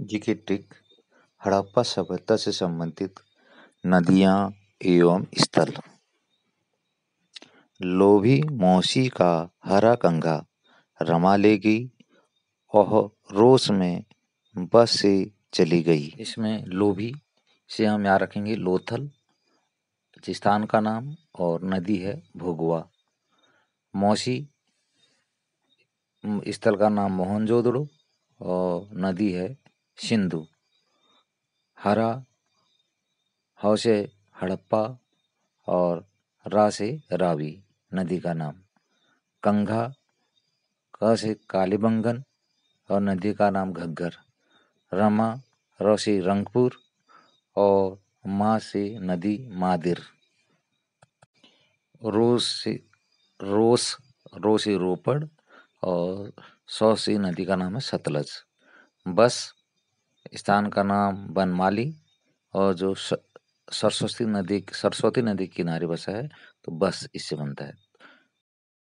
जिगेटिक हड़प्पा सभ्यता से संबंधित नदियां एवं स्थल लोभी मौसी का हरा कंघा रमा ले गई और रोस में बस से चली गई इसमें लोभी से हम यहाँ रखेंगे लोथल स्थान का नाम और नदी है भोगवा मौसी स्थल का नाम मोहनजोदड़ो और नदी है सिंधु हरा हौ से हड़प्पा और रा से रावी नदी का नाम कंघा क से कालीबंगन और नदी का नाम घग्गर रमा र से रंगपुर और माँ से नदी मादिर रोस से रोस रो से रोपड़ और सौ से नदी का नाम है सतलज बस स्थान का नाम बनमाली और जो सरस्वती नदी सरस्वती नदी किनारे बसा है तो बस इससे बनता है